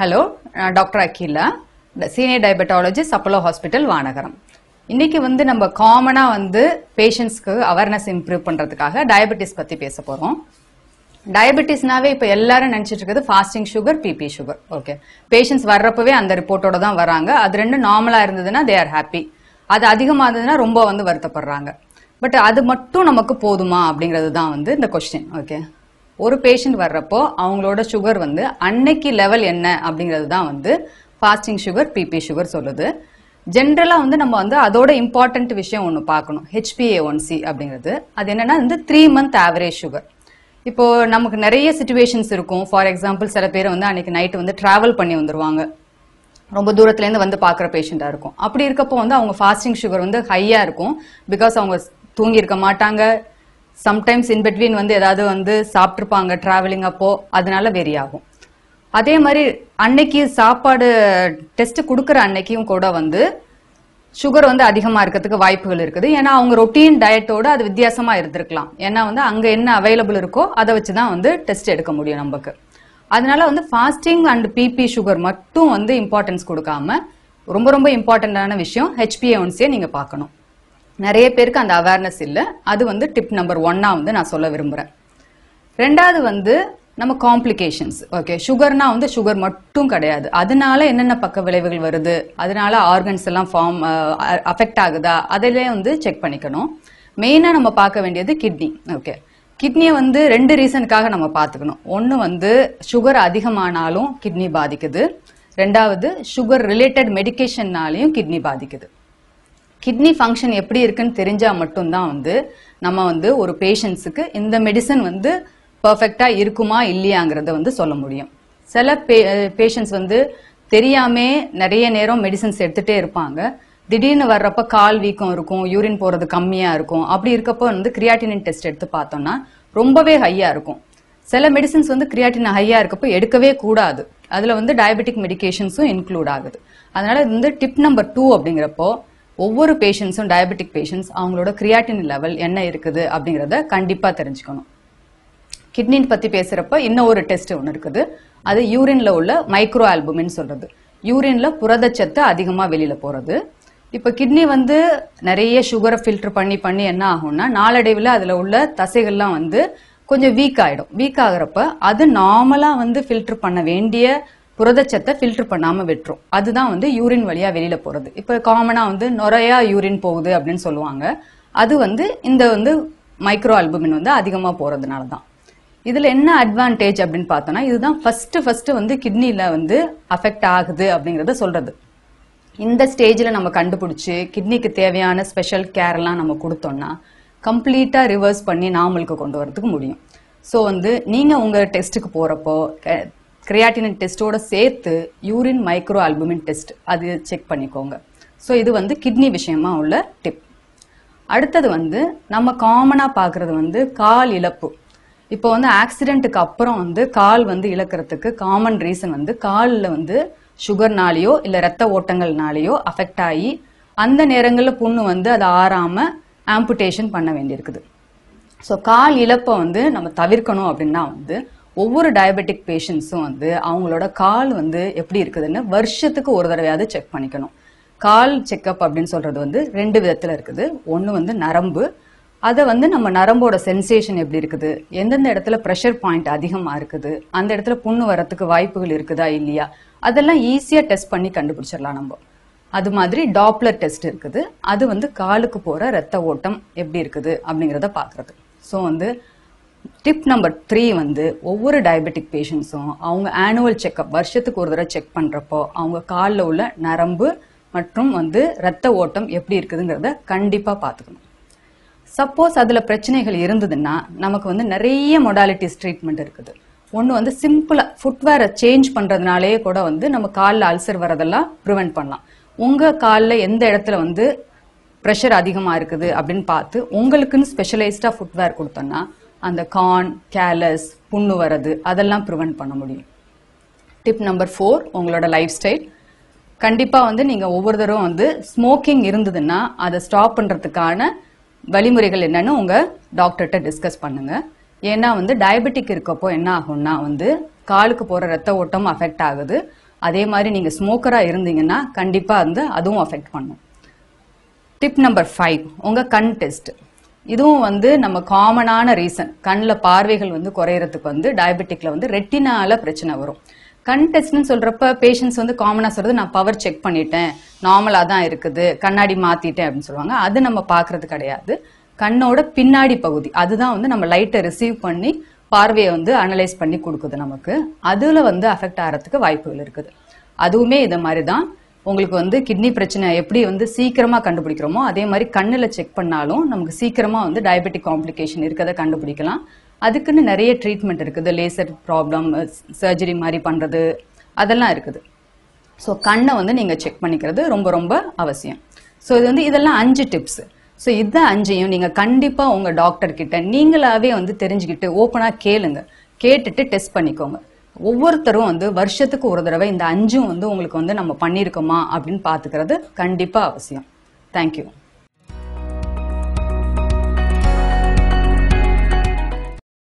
hello நான் doctor Akila senior diabetologist Apollo hospital Vanagaram இன்னைக்கு வந்து நம்ம காமனாக வந்து பேஷண்ட்ஸ்க்கு அவேர்னஸ் இம்ப்ரூவ் பண்ணுறதுக்காக டயபெட்டிஸ் பற்றி பேச போகிறோம் டயபெட்டிஸ்னாவே இப்போ எல்லாரும் நினச்சிட்டு இருக்குது fasting sugar BP sugar okay patients வர்றப்பவே அந்த ரிப்போர்ட்டோட தான் வராங்க அது ரெண்டும் நார்மலாக இருந்ததுன்னா தே ஆர் ஹாப்பி அது அதிகமாக இருந்ததுன்னா ரொம்ப வந்து வருத்தப்படுறாங்க பட் அது மட்டும் நமக்கு போதுமா அப்படிங்கிறது தான் வந்து இந்த கொஸ்டின் ஓகே ஒரு பேஷண்ட் வர்றப்போ அவங்களோட சுகர் வந்து அன்னைக்கு லெவல் என்ன அப்படிங்கிறது தான் வந்து ஃபாஸ்டிங் சுகர் பிபி சுகர் சொல்லுது ஜென்ரலாக வந்து நம்ம வந்து அதோட இம்பார்ட்டண்ட் விஷயம் ஒன்று பார்க்கணும் ஹெச்பிஏ ஒன் சி அப்படிங்கிறது அது என்னன்னா வந்து த்ரீ மந்த் ஆவரேஜ் சுகர் இப்போ நமக்கு நிறைய சுச்சுவேஷன்ஸ் இருக்கும் ஃபார் எக்ஸாம்பிள் சில பேர் வந்து அன்னைக்கு நைட்டு வந்து ட்ராவல் பண்ணி வந்துருவாங்க ரொம்ப தூரத்துலேருந்து வந்து பார்க்குற பேஷண்ட்டாக இருக்கும் அப்படி இருக்கப்போ வந்து அவங்க ஃபாஸ்டிங் சுகர் வந்து ஹையாக இருக்கும் பிகாஸ் அவங்க தூங்கியிருக்க மாட்டாங்க சம்டைம்ஸ் இன்பிட்வீன் வந்து ஏதாவது வந்து சாப்பிட்ருப்பாங்க டிராவலிங் அப்போ அதனால வெரி ஆகும் அதே மாதிரி அன்னைக்கு சாப்பாடு டெஸ்ட் கொடுக்குற அன்னைக்கும் கூட வந்து சுகர் வந்து அதிகமாக இருக்கிறதுக்கு வாய்ப்புகள் இருக்குது ஏன்னா அவங்க ரொட்டீன் டயட்டோட அது வித்தியாசமாக இருந்திருக்கலாம் ஏன்னா வந்து அங்கே என்ன அவைலபிள் இருக்கோ அதை வச்சு தான் வந்து டெஸ்ட் எடுக்க முடியும் நமக்கு அதனால வந்து ஃபாஸ்டிங் அண்ட் பிபி சுகர் மட்டும் வந்து இம்பார்ட்டன்ஸ் கொடுக்காம ரொம்ப ரொம்ப இம்பார்ட்டண்ட்டான விஷயம் ஹெச்பிஏ ஒன்ஸே நீங்கள் பார்க்கணும் நிறைய பேருக்கு அந்த அவேர்னஸ் இல்லை அது வந்து டிப் நம்பர் ஒன்னா வந்து நான் சொல்ல விரும்புகிறேன் ரெண்டாவது வந்து நம்ம காம்ப்ளிகேஷன்ஸ் ஓகே சுகர்னா வந்து சுகர் மட்டும் கிடையாது அதனால என்னென்ன பக்க விளைவுகள் வருது அதனால ஆர்கன்ஸ் எல்லாம் ஃபார்ம் அஃபெக்ட் ஆகுதா அதிலே வந்து செக் பண்ணிக்கணும் மெயினாக நம்ம பார்க்க வேண்டியது கிட்னி ஓகே கிட்னியை வந்து ரெண்டு ரீசனுக்காக நம்ம பார்த்துக்கணும் ஒன்று வந்து சுகர் அதிகமானாலும் கிட்னி பாதிக்குது ரெண்டாவது சுகர் ரிலேட்டட் மெடிக்கேஷன்னாலையும் கிட்னி பாதிக்குது கிட்னி ஃபங்க்ஷன் எப்படி இருக்குன்னு தெரிஞ்சால் மட்டும்தான் வந்து நம்ம வந்து ஒரு பேஷண்ட்ஸுக்கு இந்த மெடிசன் வந்து பர்ஃபெக்டா இருக்குமா இல்லையாங்கிறத வந்து சொல்ல முடியும் சில பே பேஷண்ட்ஸ் வந்து தெரியாமே நிறைய நேரம் மெடிசன்ஸ் எடுத்துகிட்டே இருப்பாங்க திடீர்னு வர்றப்ப கால் வீக்கம் இருக்கும் யூரின் போகிறது கம்மியாக இருக்கும் அப்படி இருக்கப்போ வந்து கிரியாட்டினின் டெஸ்ட் எடுத்து பார்த்தோம்னா ரொம்பவே ஹையாக இருக்கும் சில மெடிசன்ஸ் வந்து கிரியாட்டின் ஹையாக இருக்கப்போ எடுக்கவே கூடாது அதில் வந்து டயபெட்டிக் மெடிக்கேஷன்ஸும் இன்க்ளூட் ஆகுது அதனால் வந்து டிப் நம்பர் டூ அப்படிங்கிறப்போ ஒவ்வொரு பேஷண்ட்ஸும் டயபெட்டிக் பேஷண்ட்ஸ் அவங்களோட கிரியாட்டின் லெவல் என்ன இருக்குது அப்படிங்கிறத கண்டிப்பாக தெரிஞ்சுக்கணும் கிட்னின் பற்றி பேசுகிறப்ப இன்னும் ஒரு டெஸ்ட் ஒன்று இருக்குது அது யூரின்ல உள்ள மைக்ரோ ஆல்புமின்னு சொல்கிறது யூரின்ல புரதச்சத்து அதிகமாக வெளியில் போகிறது இப்போ கிட்னி வந்து நிறைய சுகரை ஃபில்டர் பண்ணி பண்ணி என்ன ஆகும்னா நாளடைவில் அதில் உள்ள தசைகள்லாம் வந்து கொஞ்சம் வீக் ஆகிடும் வீக் ஆகிறப்ப அது நார்மலாக வந்து ஃபில்டர் பண்ண வேண்டிய புரதச்சத்தை ஃபில்டர் பண்ணாமல் விட்டுரும் அதுதான் வந்து யூரின் வழியாக வெளியில் போகிறது இப்போ காமனாக வந்து நுறையா யூரின் போகுது அப்படின்னு சொல்லுவாங்க அது வந்து இந்த வந்து மைக்ரோ அல்புமின் வந்து அதிகமாக போகிறதுனால தான் இதில் என்ன அட்வான்டேஜ் அப்படின்னு பார்த்தோன்னா இதுதான் ஃபஸ்ட்டு ஃபஸ்ட்டு வந்து கிட்னியில் வந்து அஃபெக்ட் ஆகுது அப்படிங்கிறத சொல்கிறது இந்த ஸ்டேஜில் நம்ம கண்டுபிடிச்சி கிட்னிக்கு தேவையான ஸ்பெஷல் கேர்லாம் நம்ம கொடுத்தோம்னா கம்ப்ளீட்டாக ரிவர்ஸ் பண்ணி நாமளுக்கு கொண்டு வரதுக்கு முடியும் ஸோ வந்து நீங்கள் உங்கள் டெஸ்ட்டுக்கு போகிறப்போ கிரியாட்டினின் டெஸ்ட்டோட சேர்த்து யூரின் மைக்ரோ ஆல்புமின் டெஸ்ட் அது செக் பண்ணிக்கோங்க ஸோ இது வந்து கிட்னி விஷயமா உள்ள டிப் அடுத்தது வந்து நம்ம காமனாக பார்க்குறது வந்து கால் இழப்பு இப்போ வந்து ஆக்சிடென்ட்டுக்கு அப்புறம் வந்து கால் வந்து இழக்கிறதுக்கு காமன் ரீசன் வந்து காலில் வந்து சுகர்னாலேயோ இல்லை ரத்த ஓட்டங்கள்னாலேயோ அஃபெக்ட் ஆகி அந்த நேரங்களில் புண்ணு வந்து அது ஆறாமல் ஆம்புட்டேஷன் பண்ண வேண்டியிருக்குது ஸோ கால் இழப்பை வந்து நம்ம தவிர்க்கணும் அப்படின்னா வந்து ஒவ்வொரு டயபெட்டிக் பேஷண்ட்ஸும் வந்து அவங்களோட கால் வந்து எப்படி இருக்குதுன்னு வருஷத்துக்கு ஒரு தடவையாவது செக் பண்ணிக்கணும் கால் செக்கப் அப்படின்னு சொல்றது வந்து ரெண்டு விதத்தில் இருக்குது ஒன்று வந்து நரம்பு அதை வந்து நம்ம நரம்போட சென்சேஷன் எப்படி இருக்குது எந்தெந்த இடத்துல ப்ரெஷர் பாயிண்ட் அதிகமாக இருக்குது அந்த இடத்துல புண்ணு வரத்துக்கு வாய்ப்புகள் இருக்குதா இல்லையா அதெல்லாம் ஈஸியாக டெஸ்ட் பண்ணி கண்டுபிடிச்சிடலாம் நம்ம அது மாதிரி டாப்லர் டெஸ்ட் இருக்குது அது வந்து காலுக்கு போகிற ரத்த ஓட்டம் எப்படி இருக்குது அப்படிங்கிறத பார்க்குறது ஸோ வந்து டிப் நம்பர் த்ரீ வந்து ஒவ்வொரு டயபெட்டிக் பேஷண்ட்ஸும் அவங்க ஆனுவல் செக்அப் வருஷத்துக்கு ஒரு தடவை செக் பண்ணுறப்போ அவங்க காலில் உள்ள நரம்பு மற்றும் வந்து ரத்த ஓட்டம் எப்படி இருக்குதுங்கிறத கண்டிப்பாக பார்த்துக்கணும் சப்போஸ் அதில் பிரச்சனைகள் இருந்ததுன்னா நமக்கு வந்து நிறைய மொடாலிட்டிஸ் ட்ரீட்மெண்ட் இருக்குது ஒன்று வந்து சிம்பிளாக ஃபுட்வேரை சேஞ்ச் பண்ணுறதுனாலே கூட வந்து நம்ம காலில் அல்சர் வரதெல்லாம் ப்ரிவெண்ட் பண்ணலாம் உங்கள் காலில் எந்த இடத்துல வந்து ப்ரெஷர் அதிகமாக இருக்குது அப்படின்னு பார்த்து உங்களுக்குன்னு ஸ்பெஷலைஸ்டாக ஃபுட்வேர் கொடுத்தோன்னா அந்த கான் கேலஸ் புண்ணு வர்றது அதெல்லாம் ப்ரிவெண்ட் பண்ண முடியும் டிப் நம்பர் ஃபோர் உங்களோட லைஃப் ஸ்டைல் கண்டிப்பாக வந்து நீங்கள் ஒவ்வொருத்தரும் வந்து ஸ்மோக்கிங் இருந்ததுன்னா அதை ஸ்டாப் பண்ணுறதுக்கான வழிமுறைகள் என்னன்னு உங்கள் டாக்டர்கிட்ட டிஸ்கஸ் பண்ணுங்கள் ஏன்னா வந்து டயபெட்டிக் இருக்கப்போ என்ன ஆகும்னா வந்து காலுக்கு போகிற ரத்த ஓட்டம் அஃபெக்ட் ஆகுது அதே மாதிரி நீங்கள் ஸ்மோக்கராக இருந்தீங்கன்னா கண்டிப்பாக வந்து அதுவும் அஃபெக்ட் பண்ணும் டிப் நம்பர் ஃபைவ் உங்கள் கண் டெஸ்ட் இதுவும் வந்து நம்ம காமனான ரீசன் கண்ணில் பார்வைகள் வந்து குறையறதுக்கு வந்து டயபெட்டிக்ல வந்து ரெட்டினால பிரச்சனை வரும் கண் டெஸ்ட்னு சொல்றப்ப பேஷண்ட்ஸ் வந்து காமனாக சொல்றது நான் பவர் செக் பண்ணிட்டேன் நார்மலாக தான் இருக்குது கண்ணாடி மாத்திட்டேன் அப்படின்னு சொல்லுவாங்க அது நம்ம பார்க்கறது கிடையாது கண்ணோட பின்னாடி பகுதி அதுதான் வந்து நம்ம லைட்டை ரிசீவ் பண்ணி பார்வையை வந்து அனலைஸ் பண்ணி கொடுக்குது நமக்கு அதில் வந்து அஃபெக்ட் ஆகிறதுக்கு வாய்ப்புகள் இருக்குது அதுவுமே இதை மாதிரி தான் உங்களுக்கு வந்து கிட்னி பிரச்சனை எப்படி வந்து சீக்கிரமாக கண்டுபிடிக்கிறோமோ அதே மாதிரி கண்ணில் செக் பண்ணாலும் நமக்கு சீக்கிரமாக வந்து டயபெட்டிக் காம்ப்ளிகேஷன் இருக்கிறத கண்டுபிடிக்கலாம் அதுக்குன்னு நிறைய ட்ரீட்மெண்ட் இருக்குது லேசர் ப்ராப்ளம் சர்ஜரி மாதிரி பண்ணுறது அதெல்லாம் இருக்குது ஸோ கண்ணை வந்து நீங்கள் செக் பண்ணிக்கிறது ரொம்ப ரொம்ப அவசியம் ஸோ இது வந்து இதெல்லாம் அஞ்சு டிப்ஸு ஸோ இதுதான் அஞ்சையும் நீங்கள் கண்டிப்பாக உங்கள் டாக்டர்கிட்ட நீங்களாவே வந்து தெரிஞ்சுக்கிட்டு ஓப்பனாக கேளுங்க கேட்டுட்டு டெஸ்ட் பண்ணிக்கோங்க ஒவ்வொருத்தரும் வந்து வருஷத்துக்கு ஒரு தடவை இந்த அஞ்சும் வந்து உங்களுக்கு வந்து நம்ம பண்ணியிருக்கோமா அப்படின்னு பார்த்துக்கிறது கண்டிப்பாக அவசியம் தேங்க்யூ